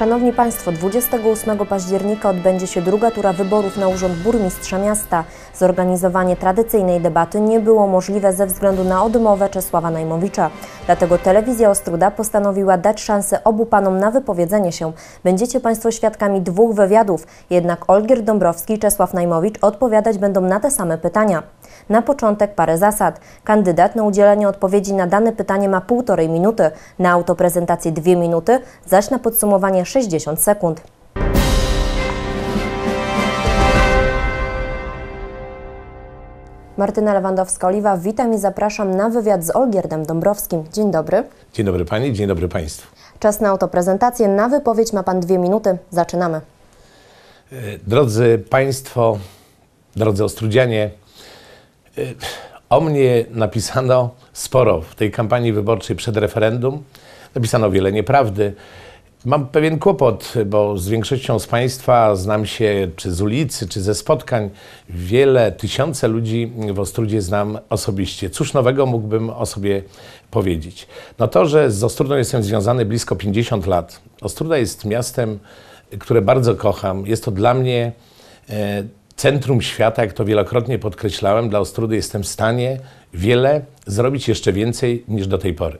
Szanowni Państwo, 28 października odbędzie się druga tura wyborów na urząd burmistrza miasta. Zorganizowanie tradycyjnej debaty nie było możliwe ze względu na odmowę Czesława Najmowicza. Dlatego telewizja Ostruda postanowiła dać szansę obu panom na wypowiedzenie się. Będziecie Państwo świadkami dwóch wywiadów, jednak Olgier Dąbrowski i Czesław Najmowicz odpowiadać będą na te same pytania. Na początek parę zasad. Kandydat na udzielenie odpowiedzi na dane pytanie ma półtorej minuty, na autoprezentację dwie minuty, zaś na podsumowanie 60 sekund. Martyna Lewandowska-Oliwa, witam i zapraszam na wywiad z Olgierdem Dąbrowskim. Dzień dobry. Dzień dobry Pani, dzień dobry Państwu. Czas na autoprezentację. Na wypowiedź ma Pan dwie minuty. Zaczynamy. E, drodzy Państwo, drodzy Ostrudzianie, e, o mnie napisano sporo w tej kampanii wyborczej przed referendum. Napisano wiele nieprawdy. Mam pewien kłopot, bo z większością z Państwa znam się czy z ulicy, czy ze spotkań. Wiele tysiące ludzi w Ostrudzie znam osobiście. Cóż nowego mógłbym o sobie powiedzieć? No to, że z Ostrudą jestem związany blisko 50 lat. Ostruda jest miastem, które bardzo kocham. Jest to dla mnie e, centrum świata, jak to wielokrotnie podkreślałem. Dla Ostrudy jestem w stanie wiele zrobić jeszcze więcej niż do tej pory.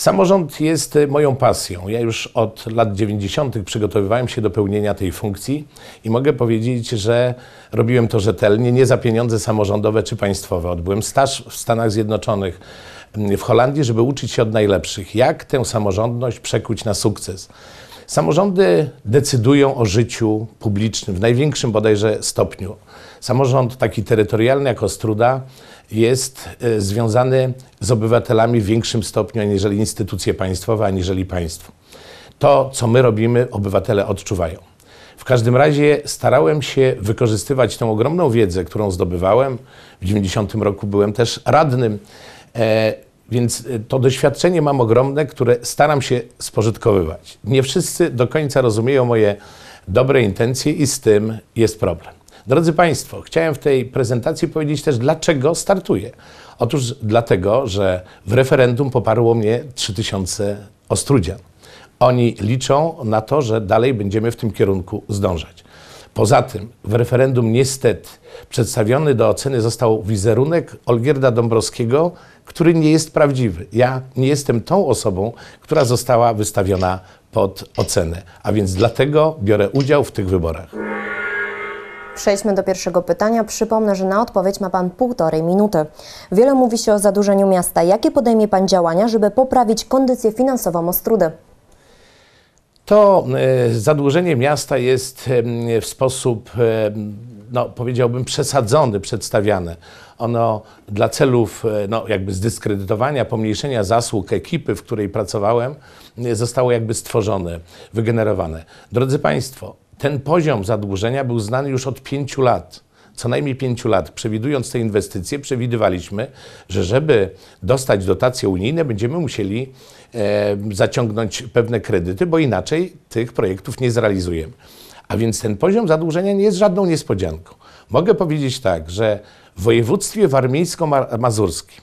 Samorząd jest e, moją pasją. Ja już od lat 90. przygotowywałem się do pełnienia tej funkcji i mogę powiedzieć, że robiłem to rzetelnie, nie za pieniądze samorządowe czy państwowe. Odbyłem staż w Stanach Zjednoczonych, mm, w Holandii, żeby uczyć się od najlepszych, jak tę samorządność przekuć na sukces. Samorządy decydują o życiu publicznym w największym bodajże stopniu. Samorząd taki terytorialny jak Ostruda jest e, związany z obywatelami w większym stopniu aniżeli instytucje państwowe, aniżeli państwo. To, co my robimy, obywatele odczuwają. W każdym razie starałem się wykorzystywać tą ogromną wiedzę, którą zdobywałem. W 90 roku byłem też radnym, e, więc e, to doświadczenie mam ogromne, które staram się spożytkowywać. Nie wszyscy do końca rozumieją moje dobre intencje i z tym jest problem. Drodzy Państwo, chciałem w tej prezentacji powiedzieć też, dlaczego startuję. Otóż dlatego, że w referendum poparło mnie 3000 Ostrudzian. Oni liczą na to, że dalej będziemy w tym kierunku zdążać. Poza tym w referendum niestety przedstawiony do oceny został wizerunek Olgierda Dąbrowskiego, który nie jest prawdziwy. Ja nie jestem tą osobą, która została wystawiona pod ocenę, a więc dlatego biorę udział w tych wyborach. Przejdźmy do pierwszego pytania. Przypomnę, że na odpowiedź ma Pan półtorej minuty. Wiele mówi się o zadłużeniu miasta. Jakie podejmie Pan działania, żeby poprawić kondycję finansową Ostrudy? To e, zadłużenie miasta jest w sposób, no, powiedziałbym, przesadzony przedstawiane. Ono dla celów e, no, jakby zdyskredytowania, pomniejszenia zasług ekipy, w której pracowałem, e, zostało jakby stworzone, wygenerowane. Drodzy Państwo, ten poziom zadłużenia był znany już od pięciu lat co najmniej 5 lat, przewidując te inwestycje, przewidywaliśmy, że żeby dostać dotacje unijne, będziemy musieli e, zaciągnąć pewne kredyty, bo inaczej tych projektów nie zrealizujemy. A więc ten poziom zadłużenia nie jest żadną niespodzianką. Mogę powiedzieć tak, że w województwie warmińsko-mazurskim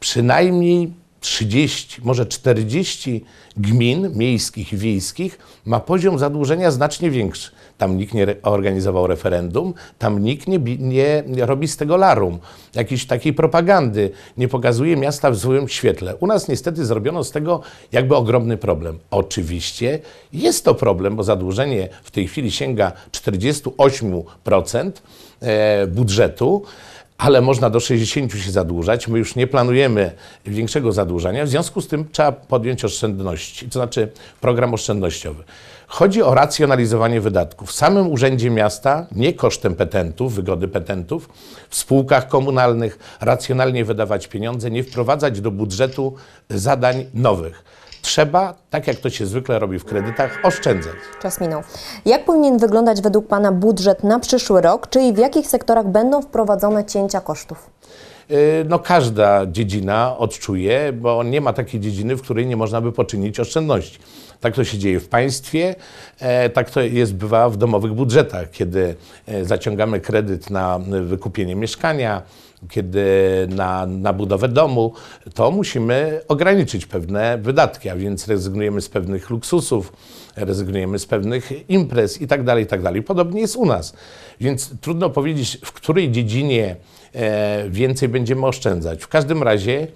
przynajmniej 30, może 40 gmin miejskich i wiejskich ma poziom zadłużenia znacznie większy. Tam nikt nie organizował referendum, tam nikt nie, nie, robi z tego larum, jakiejś takiej propagandy, nie pokazuje miasta w złym świetle. U nas niestety zrobiono z tego jakby ogromny problem. Oczywiście jest to problem, bo zadłużenie w tej chwili sięga 48% e, budżetu ale można do 60 się zadłużać. My już nie planujemy większego zadłużania, w związku z tym trzeba podjąć oszczędności, to znaczy program oszczędnościowy. Chodzi o racjonalizowanie wydatków. W samym Urzędzie Miasta, nie kosztem petentów, wygody petentów, w spółkach komunalnych racjonalnie wydawać pieniądze, nie wprowadzać do budżetu zadań nowych. Trzeba, tak jak to się zwykle robi w kredytach, oszczędzać. Czas minął. Jak powinien wyglądać według Pana budżet na przyszły rok, czyli w jakich sektorach będą wprowadzone cięcia kosztów? Y, no każda dziedzina odczuje, bo nie ma takiej dziedziny, w której nie można by poczynić oszczędności. Tak to się dzieje w państwie, e, tak to jest bywa w domowych budżetach, kiedy e, zaciągamy kredyt na wykupienie mieszkania, kiedy na, na budowę domu, to musimy ograniczyć pewne wydatki, a więc rezygnujemy z pewnych luksusów, rezygnujemy z pewnych imprez i i tak dalej tak dalej. Podobnie jest u nas. Więc trudno powiedzieć, w której dziedzinie e, więcej będziemy oszczędzać. W każdym razie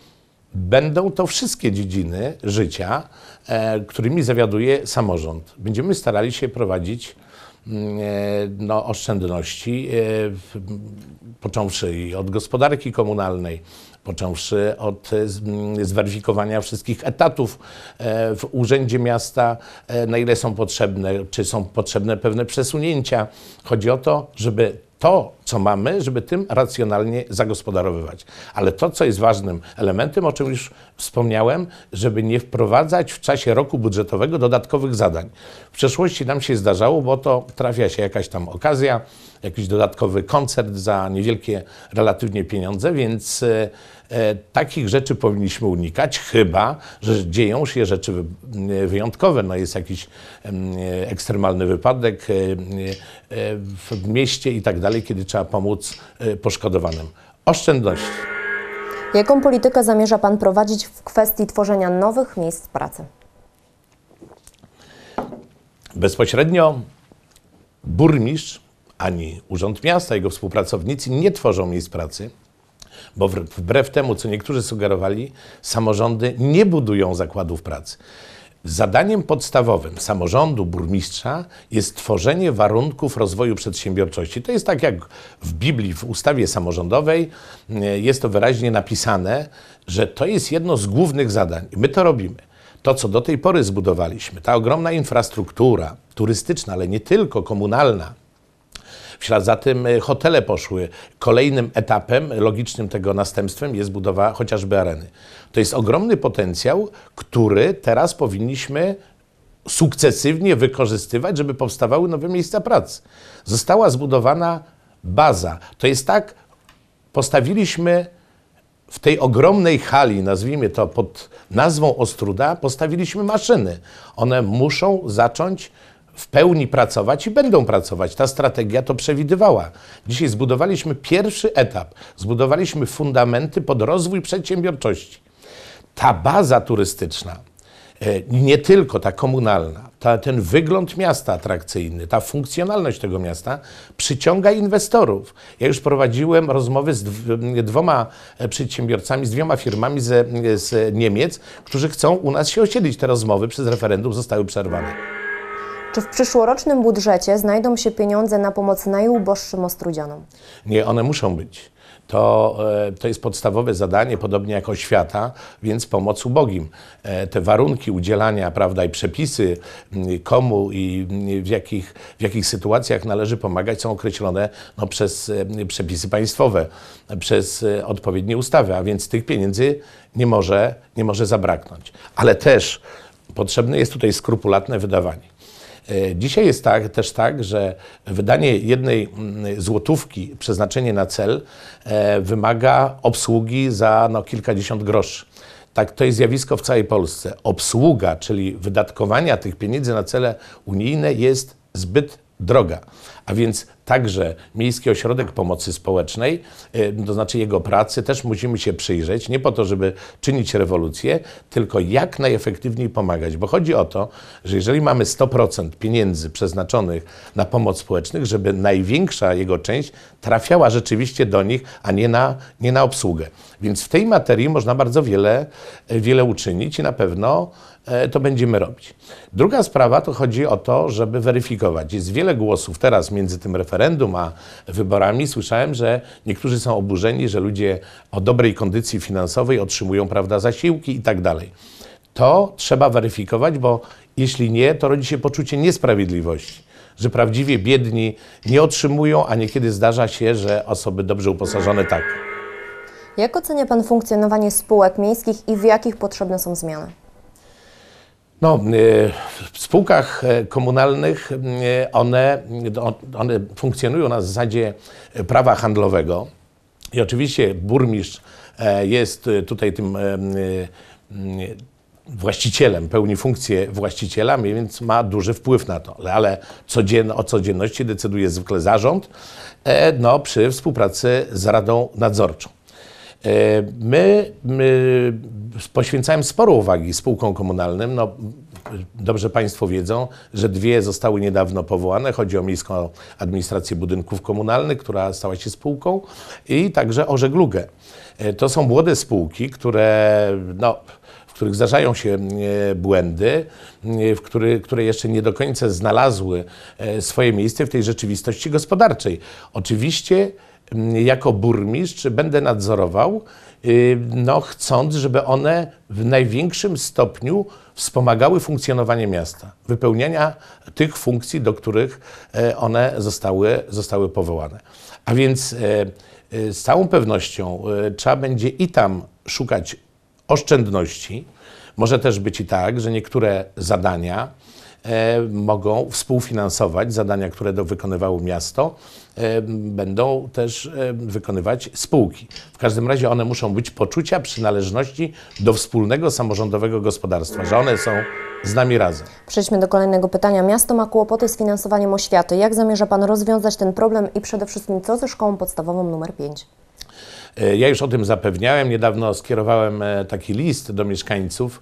będą to wszystkie dziedziny życia, e, którymi zawiaduje samorząd. Będziemy starali się prowadzić E, no, oszczędności, e, począwszy od gospodarki komunalnej, począwszy od e, zweryfikowania wszystkich etatów w Urzędzie Miasta, na ile są potrzebne, czy są potrzebne pewne przesunięcia. Chodzi o to, żeby to co mamy, żeby tym racjonalnie zagospodarowywać. Ale to, co jest ważnym elementem, o czym już wspomniałem, żeby nie wprowadzać w czasie roku budżetowego dodatkowych zadań. W przeszłości nam się zdarzało, bo to trafia się jakaś tam okazja, jakiś dodatkowy koncert za niewielkie relatywnie pieniądze, więc e, e takich rzeczy powinniśmy unikać, chyba, że dzieją się rzeczy wyjątkowe. No jest jakiś e, ekstremalny wypadek e, e, w mieście i tak dalej, kiedy trzeba pomóc y, poszkodowanym. Oszczędności. Jaką politykę zamierza Pan prowadzić w kwestii tworzenia nowych miejsc pracy? Bezpośrednio burmistrz ani Urząd Miasta, jego współpracownicy nie tworzą miejsc pracy, bo wbrew temu, co niektórzy sugerowali, samorządy nie budują zakładów pracy. Zadaniem podstawowym samorządu burmistrza jest tworzenie warunków rozwoju przedsiębiorczości. To jest tak jak w Biblii, w ustawie samorządowej e, jest to wyraźnie napisane, że to jest jedno z głównych zadań. my to robimy. To, co do tej pory zbudowaliśmy, ta ogromna infrastruktura turystyczna, ale nie tylko komunalna, w ślad za tym e, hotele poszły. Kolejnym etapem, logicznym tego następstwem jest budowa chociażby areny. To jest ogromny potencjał, który teraz powinniśmy sukcesywnie wykorzystywać, żeby powstawały nowe miejsca pracy. Została zbudowana baza. To jest tak, postawiliśmy w tej ogromnej hali, nazwijmy to pod nazwą Ostruda, postawiliśmy maszyny. One muszą zacząć w pełni pracować i będą pracować. Ta strategia to przewidywała. Dzisiaj zbudowaliśmy pierwszy etap, zbudowaliśmy fundamenty pod rozwój przedsiębiorczości. Ta baza turystyczna, e, nie tylko ta komunalna, ta, ten wygląd miasta atrakcyjny, ta funkcjonalność tego miasta przyciąga inwestorów. Ja już prowadziłem rozmowy z dwoma e, przedsiębiorcami, z dwiema firmami z, z Niemiec, którzy chcą u nas się osiedlić. Te rozmowy przez referendum zostały przerwane. Czy w przyszłorocznym budżecie znajdą się pieniądze na pomoc najuboższym Ostrudzianom? Nie, one muszą być to, e, to jest podstawowe zadanie, podobnie jak oświata, więc pomoc ubogim. E, te warunki udzielania, prawda, i przepisy, komu i w jakich, w jakich sytuacjach należy pomagać, są określone no, przez e, przepisy państwowe, przez odpowiednie ustawy, a więc tych pieniędzy nie może, nie może zabraknąć. Ale też potrzebne jest tutaj skrupulatne wydawanie. E, dzisiaj jest tak, też tak, że wydanie jednej mm, złotówki, przeznaczenie na cel, e, wymaga obsługi za no, kilkadziesiąt groszy. Tak, to jest zjawisko w całej Polsce. Obsługa, czyli wydatkowania tych pieniędzy na cele unijne jest zbyt droga a więc także Miejski Ośrodek Pomocy Społecznej, y, to znaczy jego pracy, też musimy się przyjrzeć, nie po to, żeby czynić rewolucję, tylko jak najefektywniej pomagać, bo chodzi o to, że jeżeli mamy 100% pieniędzy przeznaczonych na pomoc społeczną, żeby największa jego część trafiała rzeczywiście do nich, a nie na, nie na obsługę. Więc w tej materii można bardzo wiele, e, wiele uczynić i na pewno e, to będziemy robić. Druga sprawa to chodzi o to, żeby weryfikować. Jest wiele głosów teraz między tym referendum a wyborami, słyszałem, że niektórzy są oburzeni, że ludzie o dobrej kondycji finansowej otrzymują prawda, zasiłki i tak dalej. To trzeba weryfikować, bo jeśli nie, to rodzi się poczucie niesprawiedliwości że prawdziwie biedni nie otrzymują, a niekiedy zdarza się, że osoby dobrze uposażone tak. Jak ocenia Pan funkcjonowanie spółek miejskich i w jakich potrzebne są zmiany? No, e, w spółkach e, komunalnych e, one, one funkcjonują na zasadzie prawa handlowego i oczywiście burmistrz jest tutaj tym właścicielem, pełni funkcję właściciela, więc ma duży wpływ na to, ale codzien, o codzienności decyduje zwykle zarząd no, przy współpracy z Radą Nadzorczą. E, my, my poświęcałem sporo uwagi spółkom komunalnym. No, dobrze Państwo wiedzą, że dwie zostały niedawno powołane. Chodzi o Miejską Administrację Budynków Komunalnych, która stała się spółką, i także o żeglugę. E, to są młode spółki, które no, w których zdarzają się e, błędy, w który, które jeszcze nie do końca znalazły swoje miejsce w tej rzeczywistości gospodarczej. Oczywiście jako burmistrz będę nadzorował, y, no, chcąc, żeby one w największym stopniu wspomagały funkcjonowanie miasta, wypełniania tych funkcji, do których e, one zostały, zostały powołane. A więc e, e, z całą pewnością trzeba będzie i tam szukać oszczędności. Może też być i tak, że niektóre zadania, E, mogą współfinansować zadania, które do wykonywało miasto, e, będą też e, wykonywać spółki. W każdym razie one muszą być poczucia przynależności do wspólnego samorządowego gospodarstwa, że one są z nami razem. Przejdźmy do kolejnego pytania. Miasto ma kłopoty z finansowaniem oświaty. Jak zamierza Pan rozwiązać ten problem i przede wszystkim co ze szkołą podstawową numer 5? Ja już o tym zapewniałem. Niedawno skierowałem taki list do mieszkańców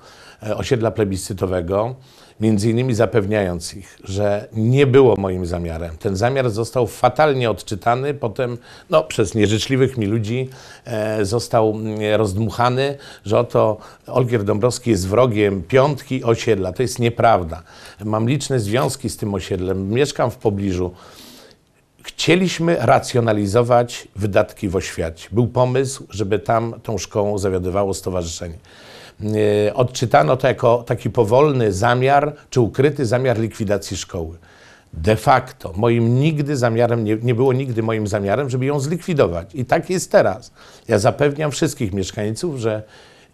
osiedla plebiscytowego między innymi zapewniając ich, że nie było moim zamiarem. Ten zamiar został fatalnie odczytany, potem no, przez nieżyczliwych mi ludzi e, został mm, rozdmuchany, że oto Olgier Dąbrowski jest wrogiem piątki osiedla. To jest nieprawda. Mam liczne związki z tym osiedlem, mieszkam w pobliżu. Chcieliśmy racjonalizować wydatki w oświacie. Był pomysł, żeby tam tą szkołą zawiadywało stowarzyszenie. E, odczytano to jako taki powolny zamiar, czy ukryty zamiar likwidacji szkoły. De facto, moim nigdy zamiarem, nie, nie było nigdy moim zamiarem, żeby ją zlikwidować. I tak jest teraz. Ja zapewniam wszystkich mieszkańców, że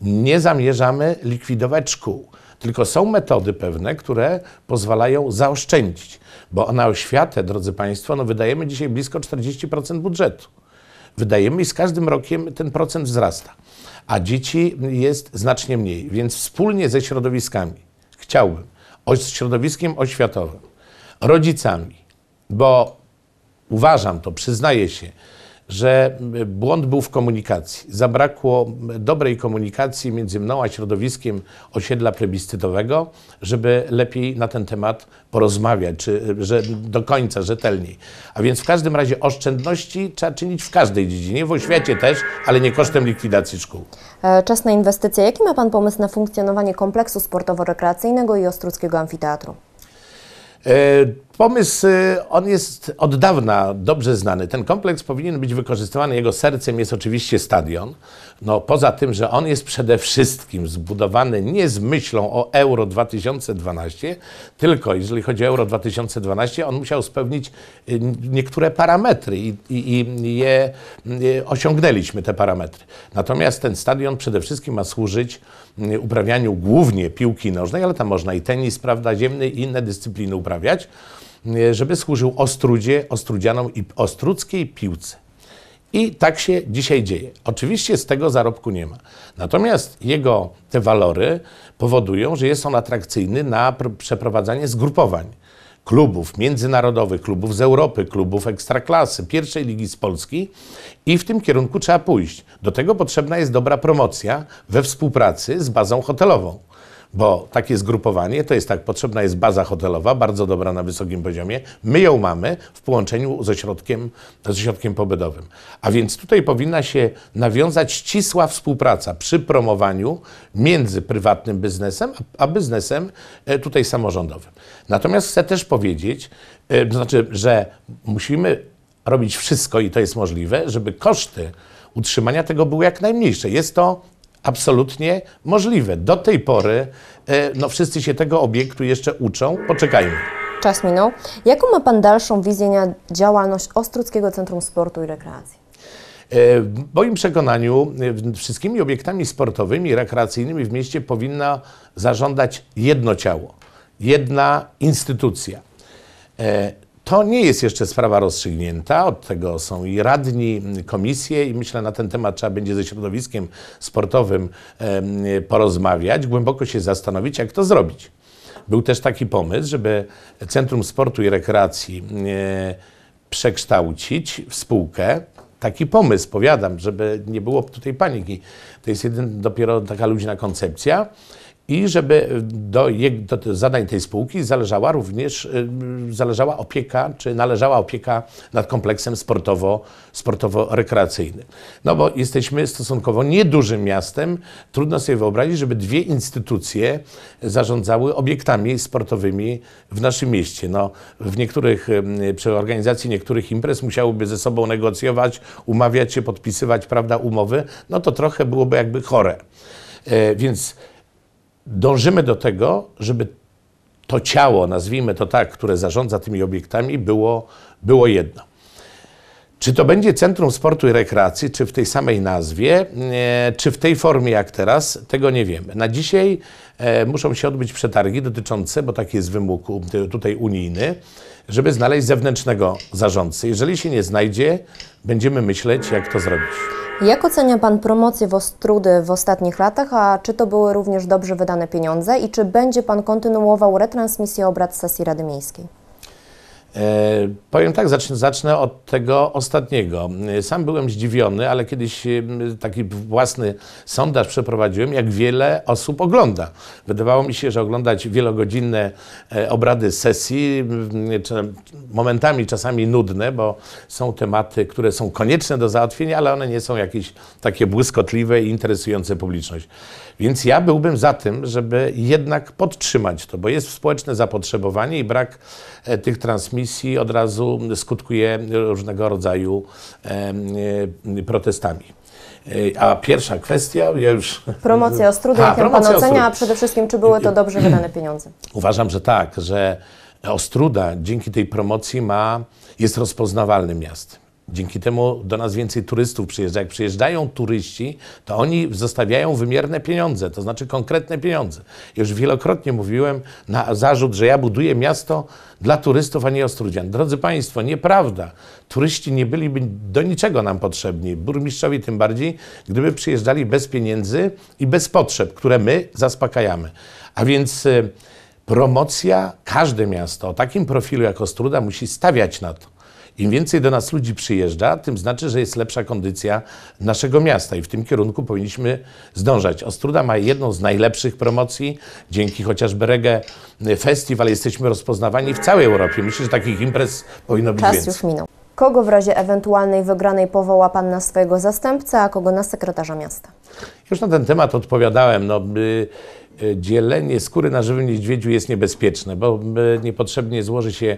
nie zamierzamy likwidować szkół. Tylko są metody pewne, które pozwalają zaoszczędzić, bo na oświatę, drodzy Państwo, no wydajemy dzisiaj blisko 40% budżetu. Wydajemy i z każdym rokiem ten procent wzrasta a dzieci jest znacznie mniej. Więc wspólnie ze środowiskami, chciałbym, z środowiskiem oświatowym, rodzicami, bo uważam to, przyznaję się, że błąd był w komunikacji. Zabrakło dobrej komunikacji między mną a środowiskiem osiedla plebiscytowego, żeby lepiej na ten temat porozmawiać, czy że do końca rzetelniej. A więc w każdym razie oszczędności trzeba czynić w każdej dziedzinie, w oświacie też, ale nie kosztem likwidacji szkół. E, czas na inwestycje. Jaki ma Pan pomysł na funkcjonowanie kompleksu sportowo-rekreacyjnego i Ostruckiego Amfiteatru? E Pomysł, y, on jest od dawna dobrze znany. Ten kompleks powinien być wykorzystywany. Jego sercem jest oczywiście stadion. No, poza tym, że on jest przede wszystkim zbudowany nie z myślą o Euro 2012, tylko jeżeli chodzi o Euro 2012, on musiał spełnić y, niektóre parametry i, i, i je, y, osiągnęliśmy, te parametry. Natomiast ten stadion przede wszystkim ma służyć uprawianiu głównie piłki nożnej, ale tam można i tenis, prawda, ziemny i inne dyscypliny uprawiać. E, żeby służył Ostrudzie, Ostrudzianom i ostrudzkiej piłce. I tak się dzisiaj dzieje. Oczywiście z tego zarobku nie ma. Natomiast jego te walory powodują, że jest on atrakcyjny na przeprowadzanie zgrupowań klubów międzynarodowych, klubów z Europy, klubów ekstraklasy, pierwszej ligi z Polski i w tym kierunku trzeba pójść. Do tego potrzebna jest dobra promocja we współpracy z bazą hotelową bo takie zgrupowanie to jest tak, potrzebna jest baza hotelowa, bardzo dobra na wysokim poziomie. My ją mamy w połączeniu ze środkiem ze środkiem pobytowym. A więc tutaj powinna się nawiązać ścisła współpraca przy promowaniu między prywatnym biznesem, a biznesem e, tutaj samorządowym. Natomiast chcę też powiedzieć, e, znaczy, że musimy robić wszystko i to jest możliwe, żeby koszty utrzymania tego były jak najmniejsze. Jest to absolutnie możliwe. Do tej pory e, no, wszyscy się tego obiektu jeszcze uczą. Poczekajmy. Czas minął. Jaką ma Pan dalszą wizję na działalność Ostruckiego Centrum Sportu i Rekreacji? E, w moim przekonaniu e, wszystkimi obiektami sportowymi, i rekreacyjnymi w mieście powinna zarządzać jedno ciało, jedna instytucja. To nie jest jeszcze sprawa rozstrzygnięta, od tego są i radni, komisje i myślę na ten temat trzeba będzie ze środowiskiem sportowym porozmawiać, głęboko się zastanowić, jak to zrobić. Był też taki pomysł, żeby Centrum Sportu i Rekreacji przekształcić w spółkę, taki pomysł, powiadam, żeby nie było tutaj paniki. To jest jeden, dopiero taka luźna koncepcja i żeby do, do zadań tej spółki zależała również y, zależała opieka, czy należała opieka nad kompleksem sportowo, sportowo-rekreacyjnym. No bo jesteśmy stosunkowo niedużym miastem, trudno sobie wyobrazić, żeby dwie instytucje zarządzały obiektami sportowymi w naszym mieście. No, w niektórych, y, przy organizacji niektórych imprez musiałyby ze sobą negocjować, umawiać się, podpisywać prawda, umowy, no to trochę byłoby jakby chore. E, więc dążymy do tego, żeby to ciało, nazwijmy to tak, które zarządza tymi obiektami, było, było jedno. Czy to będzie Centrum Sportu i Rekreacji, czy w tej samej nazwie, czy w tej formie jak teraz, tego nie wiemy. Na dzisiaj e, muszą się odbyć przetargi dotyczące, bo taki jest wymóg tutaj unijny, żeby znaleźć zewnętrznego zarządcy. Jeżeli się nie znajdzie, będziemy myśleć, jak to zrobić. Jak ocenia Pan promocję Wostrudy w ostatnich latach, a czy to były również dobrze wydane pieniądze i czy będzie Pan kontynuował retransmisję obrad sesji Rady Miejskiej? E, powiem tak, zacznę, zacznę, od tego ostatniego. Sam byłem zdziwiony, ale kiedyś taki własny sondaż przeprowadziłem, jak wiele osób ogląda. Wydawało mi się, że oglądać wielogodzinne e, obrady sesji, momentami czasami nudne, bo są tematy, które są konieczne do załatwienia, ale one nie są jakieś takie błyskotliwe i interesujące publiczność. Więc ja byłbym za tym, żeby jednak podtrzymać to, bo jest społeczne zapotrzebowanie i brak e, tych transmisji od razu skutkuje różnego rodzaju e, e, protestami. A pierwsza kwestia, ja już... Promocja Ostrudy, ha, promocja ocenia, a przede wszystkim, czy były to dobrze wydane pieniądze? Uważam, że tak, że Ostruda dzięki tej promocji ma, jest rozpoznawalnym miastem. Dzięki temu do nas więcej turystów przyjeżdża. Jak przyjeżdżają turyści, to oni zostawiają wymierne pieniądze, to znaczy konkretne pieniądze. Już wielokrotnie mówiłem na zarzut, że ja buduję miasto dla turystów, a nie Ostrudzian. Drodzy Państwo, nieprawda. Turyści nie byliby do niczego nam potrzebni, burmistrzowi tym bardziej, gdyby przyjeżdżali bez pieniędzy i bez potrzeb, które my zaspokajamy. A więc y, promocja, każde miasto o takim profilu jak Ostruda musi stawiać na to. Im więcej do nas ludzi przyjeżdża, tym znaczy, że jest lepsza kondycja naszego miasta i w tym kierunku powinniśmy zdążać. Ostruda ma jedną z najlepszych promocji, dzięki chociażby Reggae Festival jesteśmy rozpoznawani w całej Europie. Myślę, że takich imprez powinno być Czas więcej. już minął. Kogo w razie ewentualnej wygranej powoła Pan na swojego zastępcę, a kogo na sekretarza miasta? Już na ten temat odpowiadałem. No, by y, dzielenie skóry na żywym niedźwiedziu jest niebezpieczne, bo y, niepotrzebnie złoży się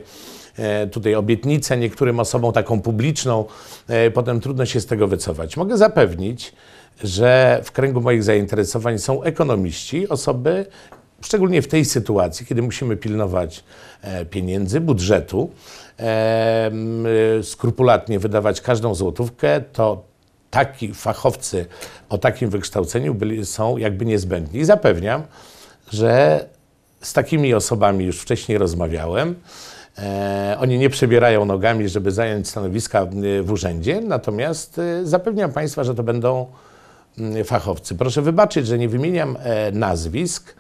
E, tutaj obietnicę niektórym osobom taką publiczną, e, potem trudno się z tego wycofać. Mogę zapewnić, że w kręgu moich zainteresowań są ekonomiści, osoby, szczególnie w tej sytuacji, kiedy musimy pilnować e, pieniędzy, budżetu, skrupulatnie wydawać każdą złotówkę, to taki fachowcy o takim wykształceniu byli, są jakby niezbędni. I zapewniam, że z takimi osobami już wcześniej rozmawiałem. E, oni nie przebierają nogami, żeby zająć stanowiska w urzędzie, natomiast e, zapewniam Państwa, że to będą mm, fachowcy. Proszę wybaczyć, że nie wymieniam e, nazwisk,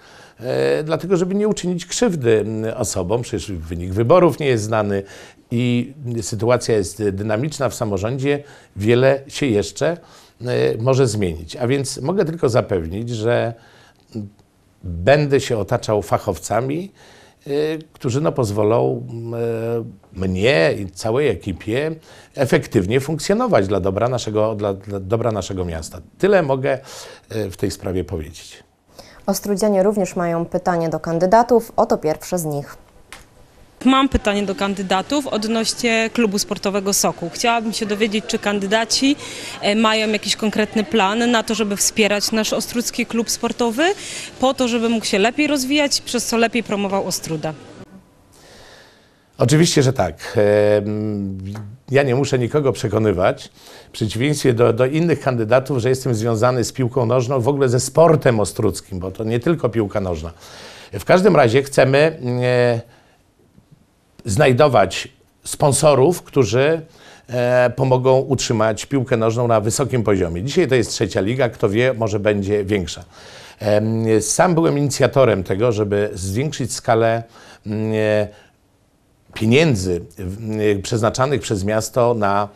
dlatego żeby nie uczynić krzywdy mm, osobom, przecież wynik wyborów nie jest znany i mm, sytuacja jest dynamiczna w samorządzie, wiele się jeszcze może zmienić. A więc mogę tylko zapewnić, że będę się otaczał fachowcami, Y, którzy no, pozwolą y, mnie i całej ekipie efektywnie funkcjonować dla dobra naszego, dla, dla dobra naszego miasta. Tyle mogę y, w tej sprawie powiedzieć. Ostrudzianie również mają pytanie do kandydatów. Oto pierwsze z nich. Mam pytanie do kandydatów odnośnie klubu sportowego Soku. Chciałabym się dowiedzieć, czy kandydaci e, mają jakiś konkretny plan na to, żeby wspierać nasz ostrucki klub sportowy, po to, żeby mógł się lepiej rozwijać, przez co lepiej promował Ostruda. Oczywiście, że tak. E, ja nie muszę nikogo przekonywać, w przeciwieństwie do, do, innych kandydatów, że jestem związany z piłką nożną, w ogóle ze sportem ostruckim, bo to nie tylko piłka nożna. W każdym razie chcemy e, znajdować sponsorów, którzy e, pomogą utrzymać piłkę nożną na wysokim poziomie. Dzisiaj to jest trzecia liga, kto wie, może będzie większa. Sam byłem inicjatorem tego, żeby zwiększyć skalę mm, e, pieniędzy e, przeznaczanych przez miasto na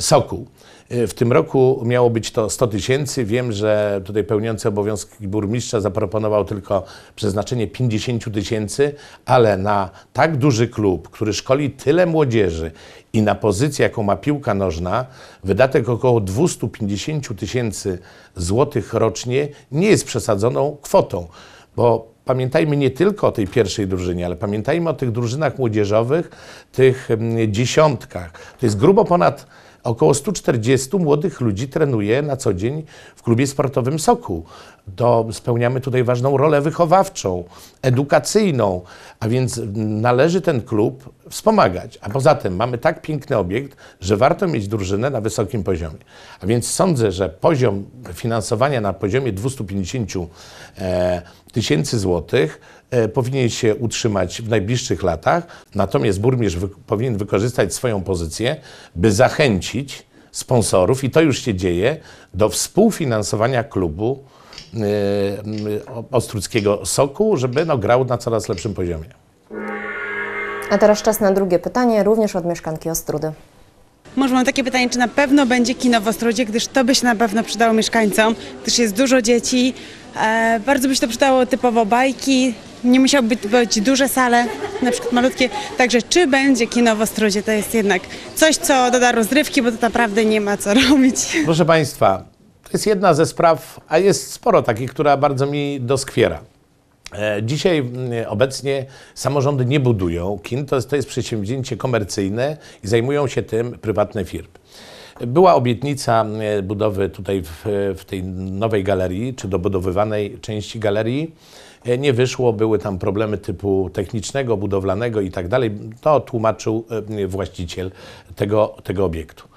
soku. Y, w tym roku miało być to 100 tysięcy. Wiem, że tutaj pełniący obowiązki burmistrza zaproponował tylko przeznaczenie 50 tysięcy, ale na tak duży klub, który szkoli tyle młodzieży i na pozycję, jaką ma piłka nożna, wydatek około 250 tysięcy złotych rocznie nie jest przesadzoną kwotą, bo pamiętajmy nie tylko o tej pierwszej drużynie, ale pamiętajmy o tych drużynach młodzieżowych, tych mm, dziesiątkach. To jest grubo ponad Około 140 młodych ludzi trenuje na co dzień w klubie sportowym Soku do, spełniamy tutaj ważną rolę wychowawczą, edukacyjną, a więc należy ten klub wspomagać. A poza tym mamy tak piękny obiekt, że warto mieć drużynę na wysokim poziomie. A więc sądzę, że poziom finansowania na poziomie 250 e, tysięcy złotych e, powinien się utrzymać w najbliższych latach, natomiast burmistrz wy powinien wykorzystać swoją pozycję, by zachęcić sponsorów, i to już się dzieje, do współfinansowania klubu E, Ostruckiego Soku, żeby no, grał na coraz lepszym poziomie. A teraz czas na drugie pytanie, również od mieszkanki Ostrudy. Może mam takie pytanie, czy na pewno będzie kino w Ostrudzie, gdyż to by się na pewno przydało mieszkańcom, gdyż jest dużo dzieci, e, bardzo by się to przydało typowo bajki, nie musiałoby być duże sale, na przykład malutkie, także czy będzie kino w Ostrudzie, to jest jednak coś, co doda rozrywki, bo to naprawdę nie ma co robić. Proszę Państwa, to jest jedna ze spraw, a jest sporo takich, która bardzo mi doskwiera. E, dzisiaj obecnie samorządy nie budują kin, to jest, to jest przedsięwzięcie komercyjne i zajmują się tym prywatne firmy. Była obietnica budowy tutaj w, w, tej nowej galerii, czy dobudowywanej części galerii. E, nie wyszło, były tam problemy typu technicznego, budowlanego i tak dalej. To tłumaczył e, właściciel tego, tego obiektu.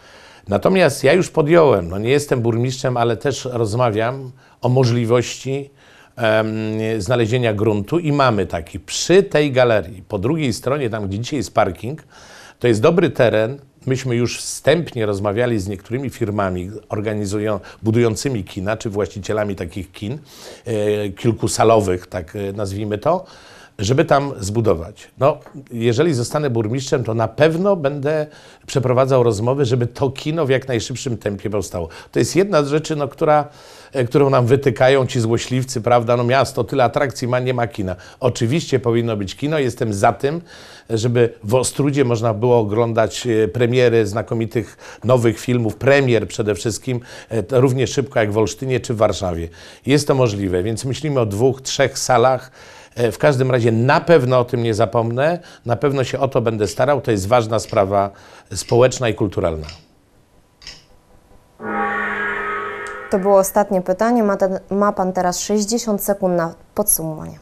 Natomiast ja już podjąłem, no nie jestem burmistrzem, ale też rozmawiam o możliwości um, znalezienia gruntu i mamy taki przy tej galerii, po drugiej stronie, tam gdzie dzisiaj jest parking, to jest dobry teren. Myśmy już wstępnie rozmawiali z niektórymi firmami organizują, budującymi kina, czy właścicielami takich kin, e, kilkusalowych, tak e, nazwijmy to żeby tam zbudować. No, jeżeli zostanę burmistrzem, to na pewno będę przeprowadzał rozmowy, żeby to kino w jak najszybszym tempie powstało. To jest jedna z rzeczy, no, która, e, którą nam wytykają ci złośliwcy, prawda? No miasto tyle atrakcji ma, nie ma kina. Oczywiście powinno być kino, jestem za tym, żeby w Ostrudzie można było oglądać e, premiery znakomitych nowych filmów, premier przede wszystkim, e, równie szybko jak w Olsztynie czy w Warszawie. Jest to możliwe, więc myślimy o dwóch, trzech salach, E, w każdym razie na pewno o tym nie zapomnę, na pewno się o to będę starał. To jest ważna sprawa społeczna i kulturalna. To było ostatnie pytanie. Ma, ten, ma Pan teraz 60 sekund na podsumowanie.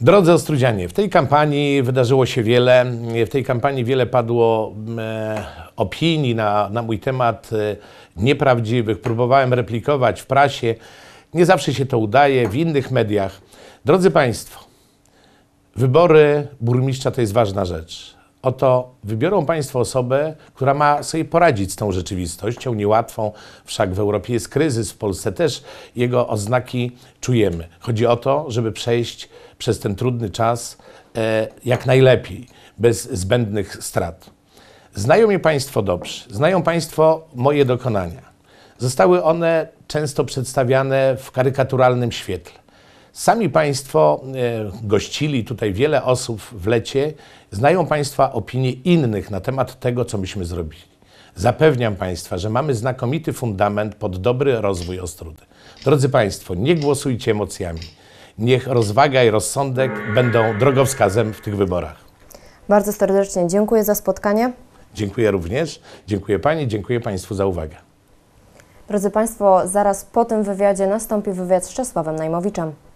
Drodzy Ostrudzianie, w tej kampanii wydarzyło się wiele. W tej kampanii wiele padło mm, e, opinii na, na mój temat e, nieprawdziwych. Próbowałem replikować w prasie. Nie zawsze się to udaje, w innych mediach. Drodzy Państwo, wybory burmistrza to jest ważna rzecz. Oto wybiorą Państwo osobę, która ma sobie poradzić z tą rzeczywistością niełatwą, wszak w Europie jest kryzys, w Polsce też jego oznaki czujemy. Chodzi o to, żeby przejść przez ten trudny czas e, jak najlepiej, bez zbędnych strat. Znają mnie Państwo dobrze, znają Państwo moje dokonania. Zostały one często przedstawiane w karykaturalnym świetle. Sami Państwo e, gościli tutaj wiele osób w lecie. Znają Państwa opinie innych na temat tego, co myśmy zrobili. Zapewniam Państwa, że mamy znakomity fundament pod dobry rozwój Ostródy. Drodzy Państwo, nie głosujcie emocjami. Niech rozwaga i rozsądek będą drogowskazem w tych wyborach. Bardzo serdecznie dziękuję za spotkanie. Dziękuję również. Dziękuję Pani, dziękuję Państwu za uwagę. Drodzy Państwo, zaraz po tym wywiadzie nastąpi wywiad z Czesławem Najmowiczem.